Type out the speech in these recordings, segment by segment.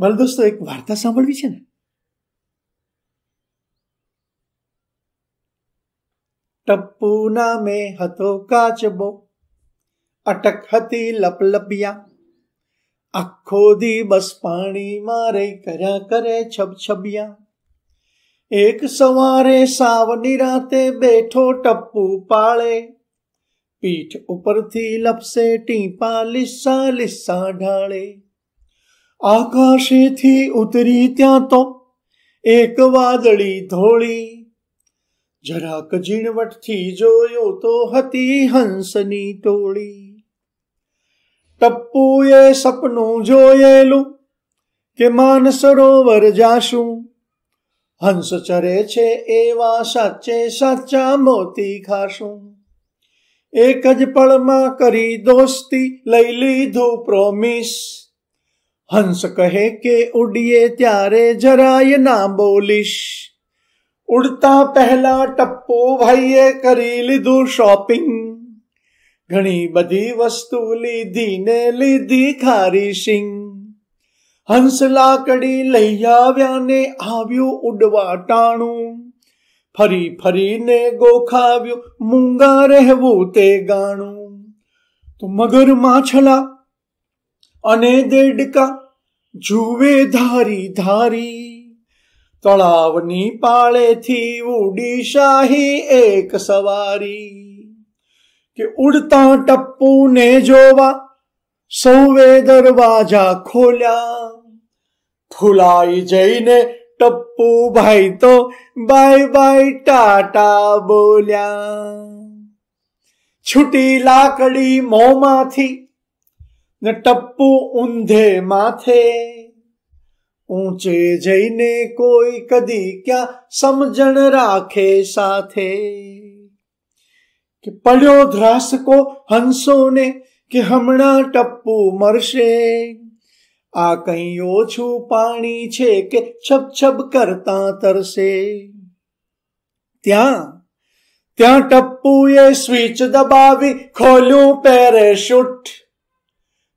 મારા દોસ્તો એક વાર્તા સાંભળવી છે ને ટપ્પુ નામે હતો કાચબો અટક હતી લપલપિયા આખો દિવસ પાણીમાં રહી કર્યા કરે છબછબિયા એક સવારે સાવની રાતે બેઠો ટપ્પુ પાળે પીઠ ઉપરથી લપસે ટીપા લીસા લીસા ઢાળે આકાશેથી ઉતરી ત્યાં તો એક વાદળી ધોળી જરાક ઝીણવટથી જોયો તો હતી હંસની ટોળી ટપ્પુએ સપનું જોયેલું કે માનસરોવર જાશું હંસ ચરે છે એવા સાચે સાચા મોતી ખાશું એક જ પળમાં કરી દોસ્તી લઈ લીધું પ્રોમિસ हंस कहे के उड़िए त्यारे जरा ये ना बोलिश उड़ता पहला टप्पो भाई ये करी लीधू शॉपिंग घनी बदी वस्तु ली दी ने ली दी खारी सिंह हंस लाकड़ी लई आव्या ने आव्यू उडवा टाणु फरी फरी ने गोखाव्यू मूंगा रहू ते गाणू तू मगर माछला અનેદેડકા જુવે ધારી ધારી તળાવની પાળેથી ઉડી શાહી એક સવારી કે ઉડતા ટપ્પુને જોવા સૌએ દરવાજા ખોલ્યા ફૂલાઈ જઈને टप्पू भाई तो बाय बाय टाटा बोल्या छुटी लाकड़ी मोमाथी न टप्पू उंधे माथे ऊंचे जईने कोई कदी क्या समझण राखे साथे કે પડ્યો ધ્રાસકો હંસોને કે હમણાં ટપ્પુ મરશે આ કઈ ઓછું પાણી છે કે છપ છપ કરતા તરસે ત્યાં ત્યાં ટપ્પુએ સ્વિચ દબાવી ખોલ્યું પેરેશૂટ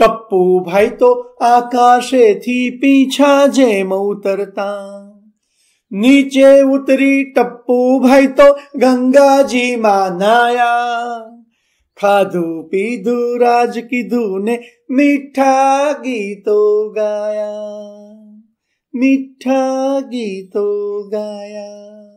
टप्पू भाई तो आकाशे थी पीछा जे उतरता नीचे उतरी टप्पू भाई तो गंगा जी मानाया खादु पीधु राज की धूने मीठा गीतो गाया मीठा गीतो गाया